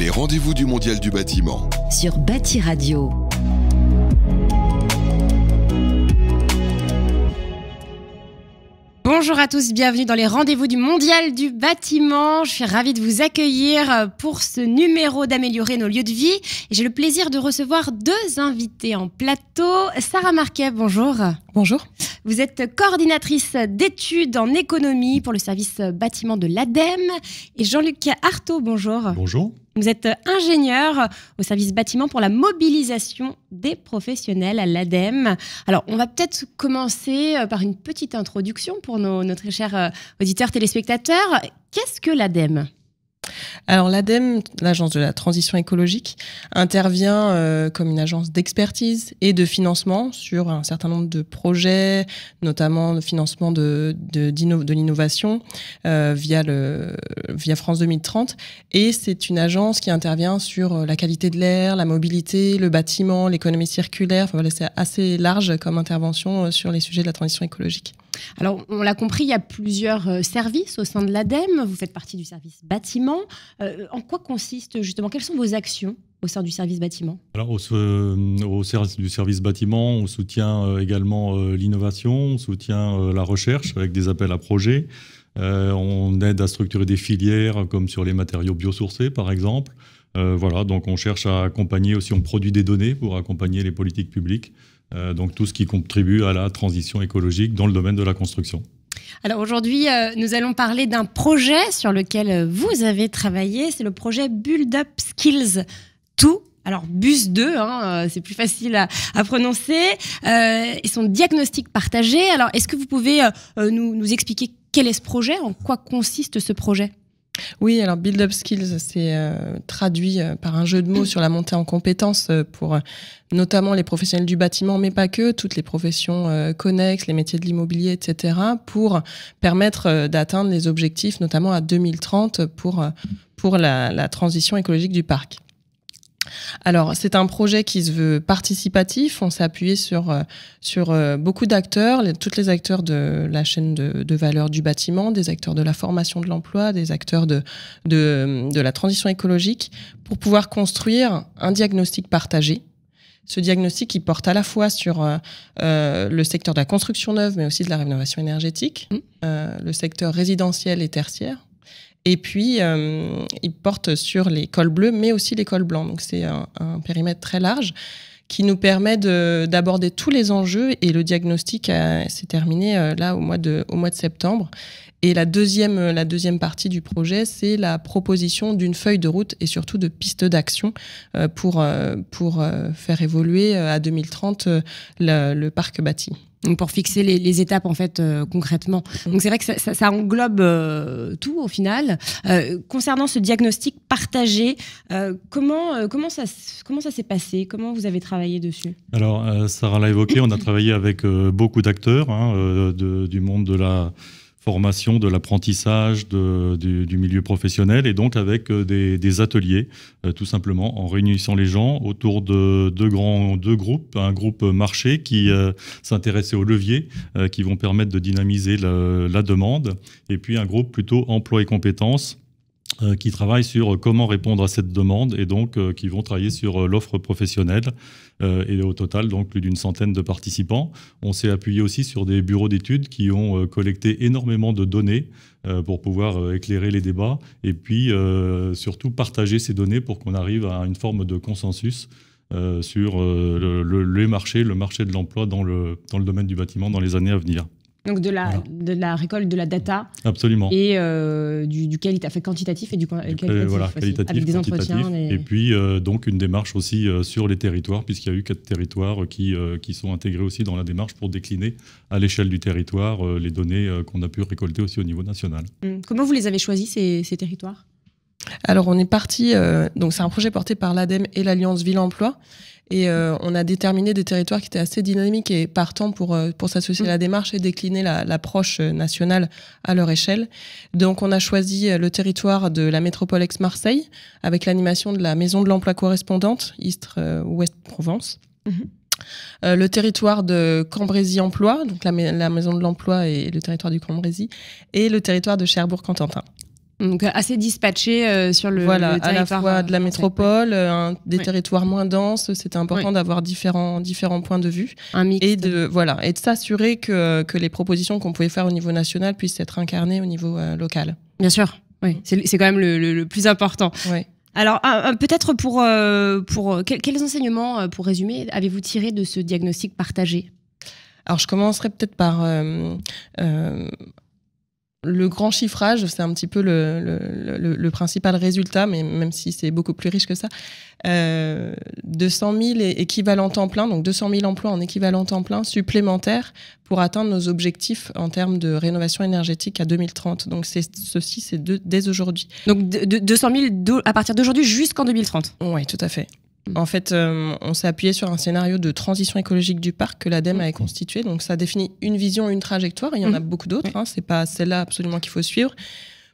les rendez-vous du Mondial du bâtiment sur Bâti Radio. Bonjour à tous, bienvenue dans les rendez-vous du Mondial du bâtiment. Je suis ravie de vous accueillir pour ce numéro d'améliorer nos lieux de vie. J'ai le plaisir de recevoir deux invités en plateau. Sarah Marquet, bonjour. Bonjour. Vous êtes coordinatrice d'études en économie pour le service bâtiment de l'ADEME. Et Jean-Luc Artaud, bonjour. Bonjour. Vous êtes euh, ingénieur au service bâtiment pour la mobilisation des professionnels à l'ADEME. Alors, on va peut-être commencer euh, par une petite introduction pour nos, très chers euh, auditeurs téléspectateurs. Qu'est-ce que l'ADEME alors l'ADEME, l'Agence de la transition écologique, intervient euh, comme une agence d'expertise et de financement sur un certain nombre de projets, notamment le financement de, de, l'innovation euh, via, via France 2030. Et c'est une agence qui intervient sur euh, la qualité de l'air, la mobilité, le bâtiment, l'économie circulaire. Enfin, c'est assez large comme intervention sur les sujets de la transition écologique. Alors, on l'a compris, il y a plusieurs euh, services au sein de l'ADEME. Vous faites partie du service bâtiment. Euh, en quoi consiste justement Quelles sont vos actions au sein du service bâtiment Alors, au, euh, service du service bâtiment, on soutient également l'innovation, on soutient la recherche avec des appels à projets. on aide à structurer des filières comme sur les matériaux biosourcés, par exemple. voilà, donc on cherche à accompagner aussi, on produit des données pour accompagner les politiques publiques euh, donc tout ce qui contribue à la transition écologique dans le domaine de la construction. Alors aujourd'hui, euh, nous allons parler d'un projet sur lequel euh, vous avez travaillé. C'est le projet Build Up Skills 2, Alors, BUS 2, hein, c'est plus facile à, prononcer. Euh, et son diagnostic partagé. Alors, est-ce que vous pouvez nous expliquer quel est ce projet En quoi consiste ce projet oui, alors Build Up Skills, c'est euh, traduit euh, par un jeu de mots sur la montée en compétences euh, pour notamment les professionnels du bâtiment, mais pas que, toutes les professions connexes, les métiers de l'immobilier, etc., pour permettre d'atteindre les objectifs, notamment à 2030, pour, pour la transition écologique du parc alors, c'est un projet qui se veut participatif. On s'est appuyé sur, euh, sur euh, beaucoup d'acteurs, tous les acteurs de la chaîne de, valeur du bâtiment, des acteurs de la formation de l'emploi, des acteurs de, la transition écologique, pour pouvoir construire un diagnostic partagé ce diagnostic qui porte à la fois sur euh, le secteur de la construction neuve, mais aussi de la rénovation énergétique, mmh. le secteur résidentiel et tertiaire, et puis, euh, il porte sur les cols bleus, mais aussi les cols blancs. Donc, c'est un, périmètre très large qui nous permet d'aborder tous les enjeux. Et le diagnostic euh, s'est terminé euh, là au mois de septembre. Et la deuxième, euh, la deuxième partie du projet, c'est la proposition d'une feuille de route et surtout de pistes d'action euh, pour, euh, pour faire évoluer à 2030 le, parc bâti. Donc pour fixer les, étapes en fait concrètement. Mm-hmm. Donc c'est vrai que ça, englobe tout au final. concernant ce diagnostic partagé, comment comment ça comment ça s'est passé Comment vous avez travaillé dessus Alors Sarah l'a évoqué, on a travaillé avec beaucoup d'acteurs hein, du monde de la formation, de l'apprentissage du, milieu professionnel et donc avec euh, des, ateliers, euh, tout simplement, en réunissant les gens autour de deux grands deux groupes, un groupe marché qui euh, s'intéressait aux leviers qui vont permettre de dynamiser la demande, et puis un groupe plutôt emploi et compétences euh, qui travaillent sur euh, comment répondre à cette demande et donc euh, qui vont travailler sur l'offre professionnelle et au total donc plus d'une centaine de participants. On s'est appuyé aussi sur des bureaux d'études qui ont collecté énormément de données pour pouvoir éclairer les débats et puis surtout partager ces données pour qu'on arrive à une forme de consensus sur le, les marchés, le marché de l'emploi dans le, dans le domaine du bâtiment dans les années à venir. Donc de la, de la récolte de la data. Absolument. Et euh, du, du qualitatif, quantitatif et du, qualitatif. avec des entretiens. Et puis euh, donc une démarche aussi euh, sur les territoires, puisqu'il y a eu quatre territoires qui, qui sont intégrés aussi dans la démarche pour décliner à l'échelle du territoire les données qu'on a pu récolter aussi au niveau national. Hum, comment vous les avez choisis ces, ces territoires alors on est parti, donc c'est un projet porté par l'ADEME et l'Alliance Ville Emploi. Et euh, on a déterminé des territoires qui étaient assez dynamiques et partants pour, euh, pour s'associer à mm. la démarche et décliner l'approche euh, nationale à leur échelle. Donc on a choisi le territoire de la métropole ex marseille avec l'animation de la maison de l'emploi correspondante Istres-Ouest-Provence. Mm-hmm. le territoire de Cambrésie Emploi, donc la, maison de l'emploi et le territoire du Cambrésie, et le territoire de Cherbourg-Cotentin. Donc euh, assez dispatché euh, sur le, voilà, à la fois euh, de la métropole, des territoires moins denses. C'était important d'avoir différents différents points de vue Un mix et de voilà et de s'assurer que, que les propositions qu'on pouvait faire au niveau national puissent être incarnées au niveau local. Bien sûr, oui, c'est quand même le, plus important. Oui. Alors peut-être pour pour quels enseignements pour résumer avez-vous tiré de ce diagnostic partagé alors, je commencerai peut-être par le grand chiffrage, c'est un petit peu le, le, principal résultat, mais même si c'est beaucoup plus riche que ça. Euh, 200 000 équivalents temps plein, donc 200 000 emplois en équivalent temps plein supplémentaires pour atteindre nos objectifs en termes de rénovation énergétique à 2030. Donc ceci, c'est dès aujourd'hui. Donc de, 200 000 à partir d'aujourd'hui jusqu'en 2030. Oui, tout à fait. Mm. En fait, euh, on s'est appuyé sur un scénario de transition écologique du parc que l'ADEME mm. avait constitué. Donc, ça définit une vision, une trajectoire. Il y en mm. a beaucoup d'autres. ce hein. C'est pas celle-là absolument qu'il faut suivre.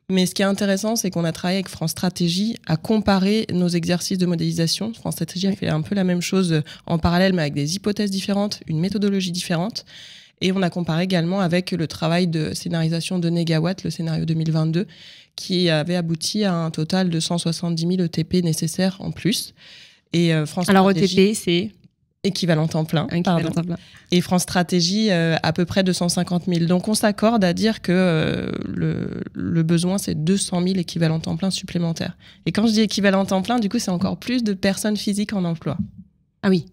Mais ce qui est intéressant, c'est qu'on a travaillé avec France Stratégie à comparer nos exercices de modélisation. France Stratégie a fait un peu la même chose en parallèle, mais avec des hypothèses différentes, une méthodologie différente. Et on a comparé également avec le travail de scénarisation de Negawatt, le scénario 2022, qui avait abouti à un total de 170 000 ETP nécessaires en plus. Et euh, France Alors, OTP, c'est Équivalent temps plein. Et France Stratégie, euh, à peu près 250 000. Donc on s'accorde à dire que euh, le, besoin, c'est 200 000 équivalents temps plein supplémentaires. Et quand je dis équivalent temps plein, du coup, c'est encore plus de personnes physiques en emploi. Ah oui,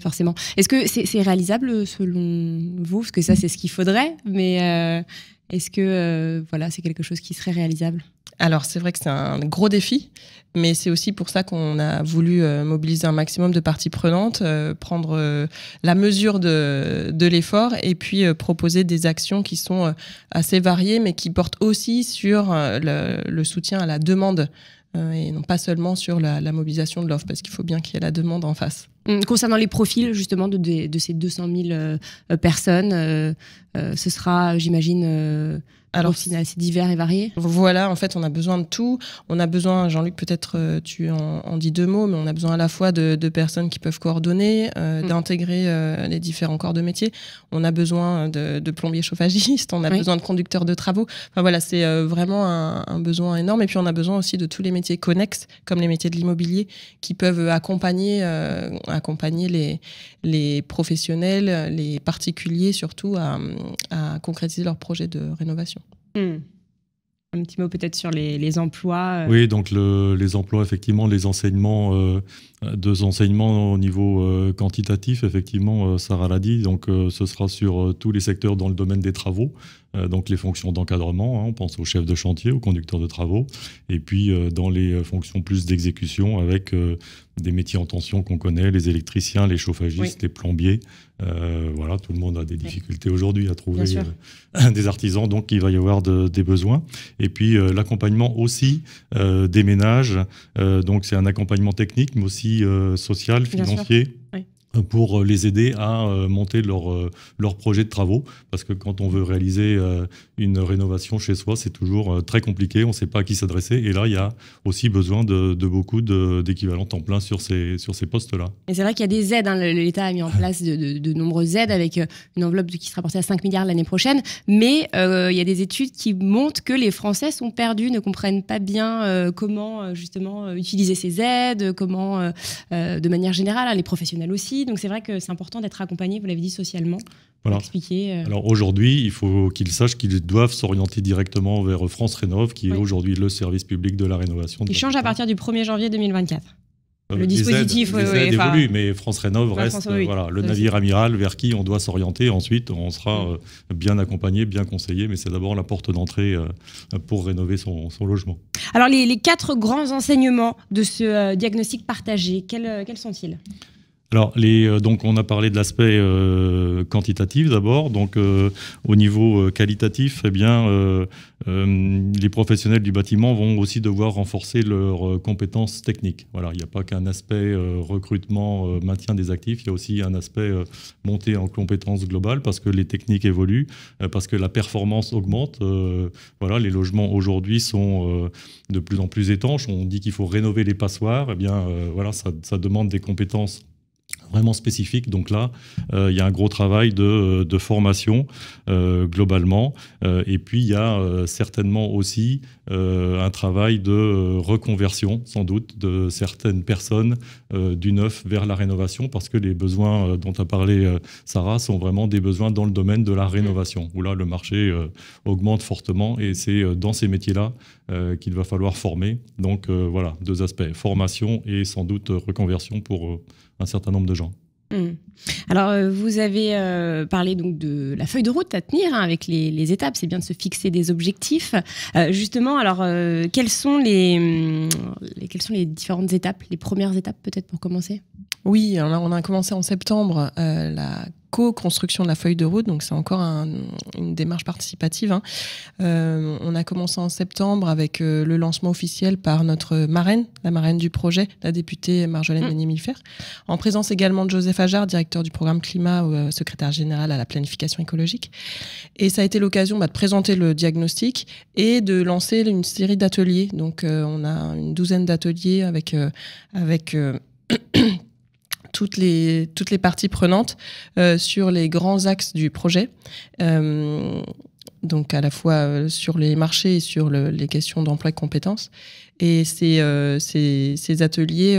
forcément. Est-ce que c'est réalisable selon vous Parce que ça, c'est ce qu'il faudrait, mais... Est-ce que euh, voilà, c'est quelque chose qui serait réalisable alors c'est vrai que c'est un gros défi, mais c'est aussi pour ça qu'on a voulu euh, mobiliser un maximum de parties prenantes, euh, prendre la mesure de, l'effort et puis proposer des actions qui sont assez variées, mais qui portent aussi sur le, soutien à la demande et non pas seulement sur la mobilisation de l'offre, parce qu'il faut bien qu'il y ait la demande en face. Mm, concernant les profils justement de, ces 200 000 euh, euh, personnes, euh, ce sera, j'imagine, alors assez divers et variés. Voilà, en fait, on a besoin de tout. On a besoin, Jean-Luc, peut-être tu en, dis deux mots, mais on a besoin à la fois de, personnes qui peuvent coordonner, mm. d'intégrer les différents corps de métier. On a besoin de, plombiers chauffagistes, on a besoin de conducteurs de travaux. Enfin voilà, c'est vraiment un, un besoin énorme. Et puis on a besoin aussi de tous les métiers connexes, comme les métiers de l'immobilier, qui peuvent accompagner accompagner les, les professionnels, les particuliers surtout, à, concrétiser leurs projets de rénovation. Hmm. Un petit mot peut-être sur les, emplois. Euh. Oui, donc les emplois, effectivement, les enseignements, euh, deux enseignements au niveau euh, quantitatif, effectivement, Sarah l'a dit, donc ce sera sur tous les secteurs dans le domaine des travaux, euh, donc les fonctions d'encadrement, hein, on pense au chef de chantier, aux conducteurs de travaux, et puis euh, dans les euh, fonctions plus d'exécution avec des métiers en tension qu'on connaît, les électriciens, les chauffagistes, les plombiers. voilà, tout le monde a des difficultés aujourd'hui à trouver des artisans, donc il va y avoir des besoins. Et puis l'accompagnement aussi des ménages, donc c'est un accompagnement technique, mais aussi social, financier pour euh, les aider à euh, monter leur, euh, leur projet de travaux. Parce que quand on veut réaliser une rénovation chez soi, c'est toujours très compliqué, on ne sait pas à qui s'adresser. Et là, il y a aussi besoin de, beaucoup d'équivalents temps plein sur ces, sur ces postes-là. Et c'est vrai qu'il y a des aides, hein. l'État a mis en ah. place de, de, nombreuses aides avec une enveloppe qui sera portée à 5 milliards l'année prochaine. Mais il y a des études qui montrent que les Français sont perdus, ne comprennent pas bien comment justement utiliser ces aides, comment de manière générale, hein, les professionnels aussi donc c'est vrai que c'est important d'être accompagné, vous l'avez dit, socialement. Voilà. expliquer, euh, Alors aujourd'hui, il faut qu'ils sachent qu'ils doivent s'orienter directement vers France Rénov, qui est aujourd'hui le service public de la rénovation. Il change à partir du 1er janvier 2024 euh, le dispositif aides, évolué mais France Rénov reste voilà, le navire amiral vers qui on doit s'orienter. Ensuite, on sera euh, bien accompagné, bien conseillé, mais c'est d'abord la porte d'entrée pour rénover son, logement. Alors, les, quatre grands enseignements de ce diagnostic partagé, quels, quels sont-ils alors, les, euh, donc, on a parlé de l'aspect euh, quantitatif d'abord. Donc, euh, au niveau qualitatif, eh bien, les professionnels du bâtiment vont aussi devoir renforcer leurs compétences techniques. Voilà, il n'y a pas qu'un aspect recrutement, maintien des actifs, il y a aussi un aspect montée en compétences globales parce que les techniques évoluent, parce que la performance augmente. voilà, les logements aujourd'hui sont de plus en plus étanches. On dit qu'il faut rénover les passoires. Eh bien, voilà, ça demande des compétences vraiment spécifique. Donc là, euh, il y a un gros travail de, euh, formation euh, globalement. et puis, il y a certainement aussi euh, un travail de euh, reconversion, sans doute, de certaines personnes euh, du neuf vers la rénovation, parce que les besoins dont a parlé Sarah sont vraiment des besoins dans le domaine de la rénovation, où là, le marché augmente fortement, et c'est dans ces métiers-là qu'il va falloir former. Donc voilà, deux aspects, formation et sans doute reconversion pour un certain nombre de gens. Mmh. Alors, euh, vous avez euh, parlé donc de la feuille de route à tenir hein, avec les, étapes. C'est bien de se fixer des objectifs. Euh, justement, alors, sont mmh, quelles sont les différentes étapes, les premières étapes peut-être pour commencer oui, on a, commencé en septembre euh, la co-construction de la feuille de route, donc c'est encore une démarche participative. Hein. Euh, on a commencé en septembre avec euh, le lancement officiel par notre marraine, la marraine du projet, la députée Marjolaine mmh. en présence également de Joseph Ajar, directeur du programme climat, ou secrétaire général à la planification écologique. Et ça a été l'occasion bah, de présenter le diagnostic et de lancer une série d'ateliers. Donc on a une douzaine d'ateliers avec, avec toutes les, toutes les parties prenantes euh, sur les grands axes du projet euh, donc à la fois euh, sur les marchés et sur les questions d'emploi et compétences. Et ces, ateliers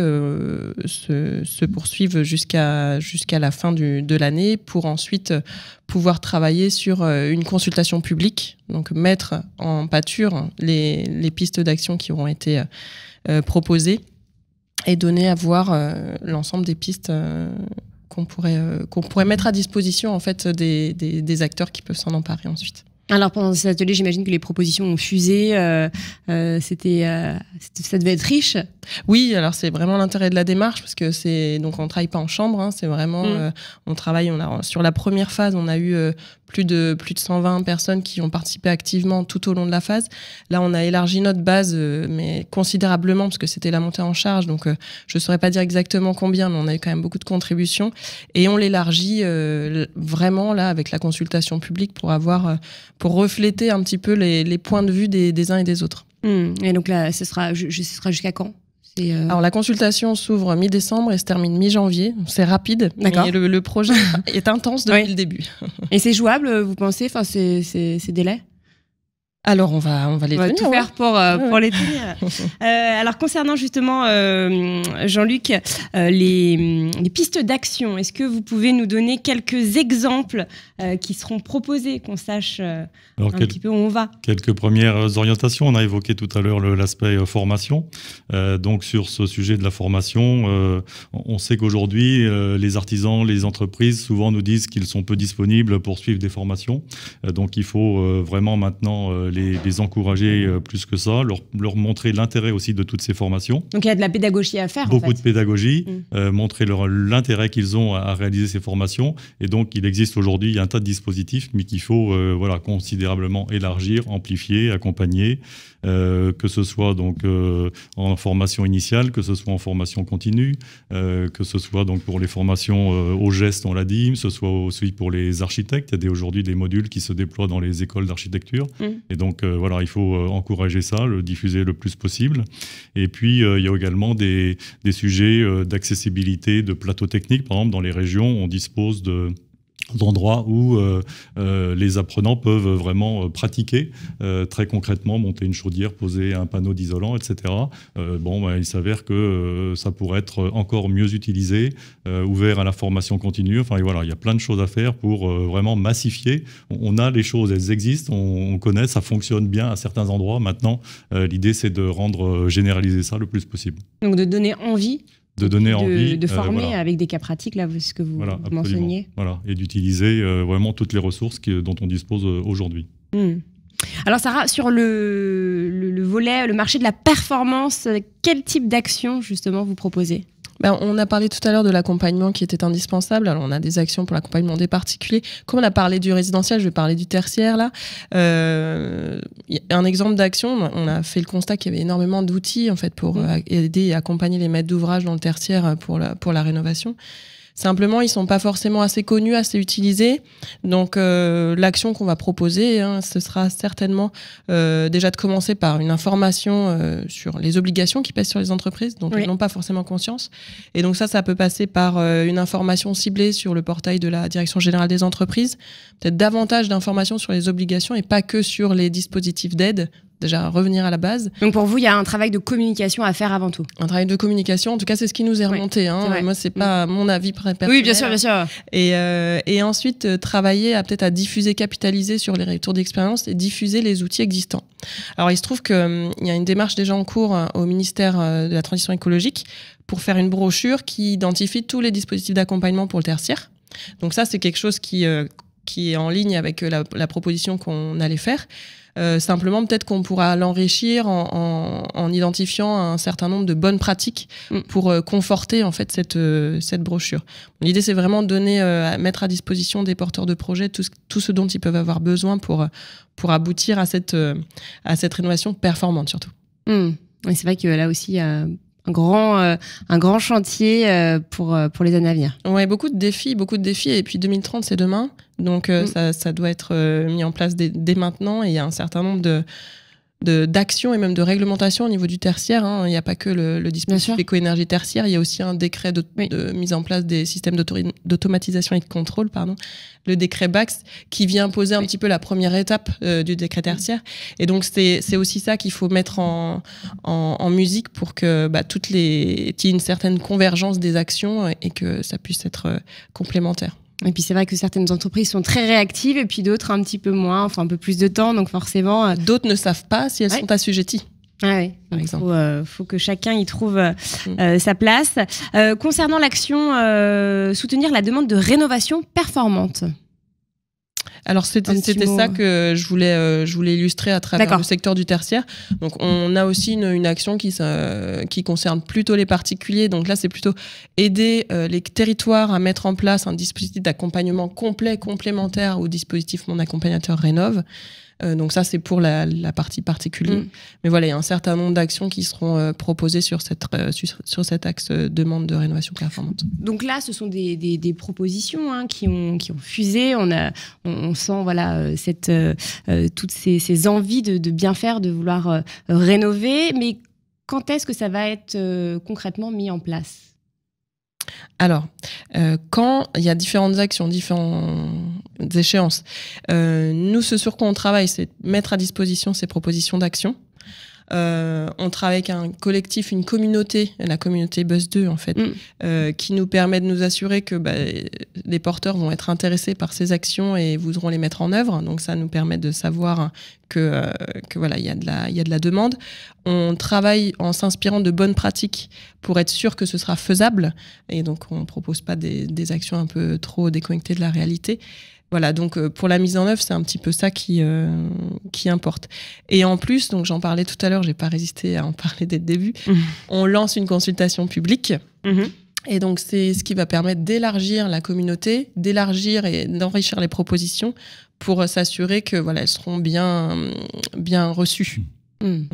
se, poursuivent jusqu'à jusqu'à la fin de l'année pour ensuite pouvoir travailler sur une consultation publique, donc mettre en pâture les, pistes d'action qui auront été proposées et donner à voir euh, l'ensemble des pistes euh, qu'on pourrait, euh, qu'on pourrait mettre à disposition en fait des, des, acteurs qui peuvent s'en emparer ensuite. Alors pendant cet atelier, j'imagine que les propositions ont fusé. c'était, ça devait être riche. Oui, alors c'est vraiment l'intérêt de la démarche parce que c'est donc on travaille pas en chambre, hein, c'est vraiment mm. on travaille. On a sur la première phase, on a eu plus de, plus de 120 personnes qui ont participé activement tout au long de la phase. Là, on a élargi notre base, euh, mais considérablement, parce que c'était la montée en charge. Donc, euh, je ne saurais pas dire exactement combien, mais on a eu quand même beaucoup de contributions. Et on l'élargit euh, vraiment, là, avec la consultation publique pour avoir, pour refléter un petit peu les, points de vue des, uns et des autres. Mmh. Et donc là, ce sera, ce sera jusqu'à quand euh, Alors la consultation s'ouvre mi-décembre et se termine mi-janvier. C'est rapide, D'accord. le, projet est intense depuis le début. et c'est jouable, vous pensez, enfin, ces délais alors on va, on va les tout hein. faire pour, euh, pour les tenir. Euh, alors concernant justement euh, Jean-Luc, les, les, pistes d'action, est-ce que vous pouvez nous donner quelques exemples qui seront proposés, qu'on sache un petit peu où on va Quelques premières orientations. On a évoqué tout à l'heure l'aspect formation. donc sur ce sujet de la formation, on sait qu'aujourd'hui les artisans, les entreprises souvent nous disent qu'ils sont peu disponibles pour suivre des formations. donc il faut vraiment maintenant les, encourager euh, plus que ça, leur, montrer l'intérêt aussi de toutes ces formations. Donc il y a de la pédagogie à faire. Beaucoup de pédagogie, mm. euh, montrer leur montrer l'intérêt qu'ils ont à, réaliser ces formations. Et donc il existe aujourd'hui un tas de dispositifs, mais qu'il faut euh, voilà, considérablement élargir, amplifier, accompagner. Euh, que ce soit donc euh, en formation initiale, que ce soit en formation continue, euh, que ce soit donc pour les formations au geste, on l'a dit, que ce soit aussi pour les architectes. Il y a aujourd'hui des modules qui se déploient dans les écoles d'architecture. Mm. Et donc voilà, il faut encourager ça, le diffuser le plus possible. Et puis il y a également des, des sujets d'accessibilité, de plateaux techniques. Par exemple, dans les régions, on dispose de d'endroits où euh, euh, les apprenants peuvent vraiment euh, pratiquer très concrètement, monter une chaudière, poser un panneau d'isolant, etc. bon, bah, il s'avère que ça pourrait être encore mieux utilisé, ouvert à la formation continue. Enfin, voilà, il y a plein de choses à faire pour vraiment massifier. On, a les choses, elles existent, on, connaît, ça fonctionne bien à certains endroits. Maintenant, l'idée, c'est de rendre généralisé ça le plus possible. Donc de donner envie de donner envie. De euh, former avec des cas pratiques, là, ce que vous, mentionniez. et d'utiliser euh, vraiment toutes les ressources dont on dispose euh, aujourd'hui. Hmm. Alors Sarah, sur le, volet, le marché de la performance, quel type d'action justement vous proposez ben, on a parlé tout à l'heure de l'accompagnement qui était indispensable. Alors, on a des actions pour l'accompagnement des particuliers. Comme on a parlé du résidentiel, je vais parler du tertiaire là. Euh, un exemple d'action, on a fait le constat qu'il y avait énormément d'outils en fait pour mmh. euh, aider et accompagner les maîtres d'ouvrage dans le tertiaire euh, pour pour la rénovation. Simplement, ils sont pas forcément assez connus, assez utilisés. Donc, euh, l'action qu'on va proposer, hein, ce sera certainement euh, déjà de commencer par une information euh, sur les obligations qui pèsent sur les entreprises, dont ils n'ont pas forcément conscience. Et donc ça, ça peut passer par une information ciblée sur le portail de la Direction générale des entreprises, peut-être davantage d'informations sur les obligations et pas que sur les dispositifs d'aide déjà revenir à la base. Donc pour vous, il y a un travail de communication à faire avant tout. Un travail de communication, en tout cas, c'est ce qui nous est remonté. Moi, hein. n'est Moi, c'est pas mm. mon avis personnel. Oui, bien sûr, bien hein. sûr. Et, euh, et ensuite, euh, travailler à peut-être à diffuser, capitaliser sur les retours d'expérience et diffuser les outils existants. Alors, il se trouve qu'il hum, il y a une démarche déjà en cours euh, au ministère de la Transition écologique pour faire une brochure qui identifie tous les dispositifs d'accompagnement pour le tertiaire. Donc ça, c'est quelque chose qui qui est en ligne avec la, la proposition qu'on allait faire. Euh, simplement, peut-être qu'on pourra l'enrichir en, identifiant un certain nombre de bonnes pratiques mm. pour euh, conforter en fait cette, euh, cette brochure. L'idée, c'est vraiment donner, mettre à disposition des porteurs de projets tout ce, dont ils peuvent avoir besoin pour, pour aboutir à cette, à cette rénovation performante surtout. Mm. C'est vrai que là aussi, il un grand, euh, un grand chantier euh, pour, euh, pour les années à venir. Ouais, beaucoup de défis, beaucoup de défis. Et puis 2030, c'est demain. Donc mm. ça, doit être mis en place dès, dès maintenant. Et il y a un certain nombre de, d'action et même de réglementation au niveau du tertiaire. Hein. Il n'y a pas que le, dispositif écoénergie tertiaire, il y a aussi un décret de, mise en place des systèmes d'automatisation et de contrôle, pardon, le décret BAX, qui vient poser un petit peu la première étape euh, du décret tertiaire. Et donc c'est aussi ça qu'il faut mettre en, en, musique pour que bah, toutes les, qu'il y ait une certaine convergence des actions et, que ça puisse être euh, complémentaire. Et puis c'est vrai que certaines entreprises sont très réactives et puis d'autres un petit peu moins, enfin un peu plus de temps, donc forcément. Euh, d'autres ne savent pas si elles sont assujetties. Ah oui, il faut, euh, faut, que chacun y trouve euh, mm. sa place. concernant l'action soutenir la demande de rénovation performante. Alors c'était ça euh. que je voulais, euh, je voulais illustrer à travers le secteur du tertiaire. Donc on a aussi une, action qui, qui concerne plutôt les particuliers. Donc là c'est plutôt aider euh, les territoires à mettre en place un dispositif d'accompagnement complet complémentaire au dispositif Mon accompagnateur rénove. Euh, donc ça, c'est pour la, partie particulière. Mm. Mais voilà, il y a un certain nombre d'actions qui seront euh, proposées sur, cette, euh, sur, cet axe demande de rénovation performante. Donc là, ce sont des, propositions hein, qui, ont, qui ont fusé. On, a, on, sent voilà, cette, toutes ces, envies de, de, bien faire, de vouloir rénover. Mais quand est-ce que ça va être concrètement mis en place alors, quand il y a différentes actions, différents échéances. Euh, nous, ce sur quoi on travaille, c'est mettre à disposition ces propositions d'action. Euh, on travaille avec un collectif, une communauté, la communauté Buzz 2 en fait, mm. euh, qui nous permet de nous assurer que bah, les porteurs vont être intéressés par ces actions et voudront les mettre en œuvre. Donc ça nous permet de savoir que, voilà, il y, a de la, de la demande. On travaille en s'inspirant de bonnes pratiques pour être sûr que ce sera faisable. Et donc on ne propose pas des, des actions un peu trop déconnectées de la réalité. Voilà, donc euh, pour la mise en œuvre, c'est un petit peu ça euh, qui, importe. Et en plus, donc j'en parlais tout à l'heure, j'ai pas résisté à en parler dès le début, mhm. on lance une consultation publique. Mhm. Et donc, c'est ce qui va permettre d'élargir la communauté, d'élargir et d'enrichir les propositions pour s'assurer que voilà, elles seront bien, bien reçues. Mhm. Mm.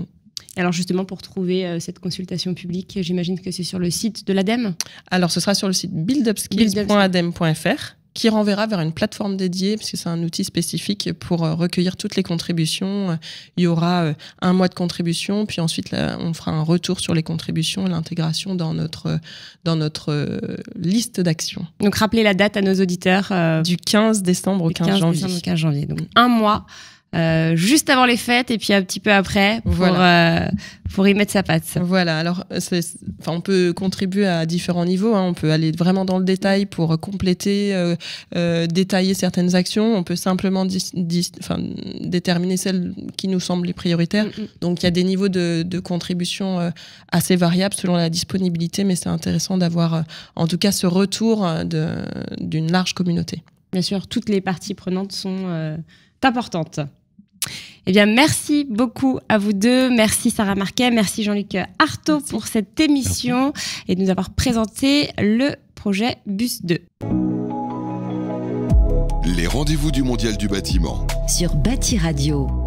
Alors justement, pour trouver euh, cette consultation publique, j'imagine que c'est sur le site de l'ADEME Alors, ce sera sur le site buildupskills.adem.fr qui renverra vers une plateforme dédiée, parce que c'est un outil spécifique pour euh, recueillir toutes les contributions. Euh, il y aura euh, un mois de contribution, puis ensuite on fera un retour sur les contributions et l'intégration dans notre, dans notre liste d'actions. Donc rappelez la date à nos auditeurs. du 15 décembre au 15, janvier. 15 janvier. Donc un mois euh, juste avant les fêtes et puis un petit peu après pour, euh, y mettre sa patte. Voilà, alors euh, on peut contribuer à différents niveaux, hein. on peut aller vraiment dans le détail pour compléter, détailler certaines actions, on peut simplement déterminer celles qui nous semblent les prioritaires. Mm, mm. Donc il y a des niveaux de, de contribution assez variables selon la disponibilité, mais c'est intéressant d'avoir en tout cas ce retour d'une large communauté. Bien sûr, toutes les parties prenantes sont importantes. Eh bien, merci beaucoup à vous deux. Merci Sarah Marquet, merci Jean-Luc Artaud pour cette émission et de nous avoir présenté le projet Bus 2. Les rendez-vous du Mondial du bâtiment. Sur Bâti Radio.